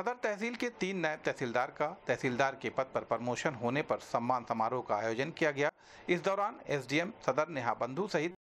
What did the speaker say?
सदर तहसील के तीन नायब तहसीलदार का तहसीलदार के पद पर प्रमोशन होने पर सम्मान समारोह का आयोजन किया गया इस दौरान एसडीएम सदर नेहा बंधु सहित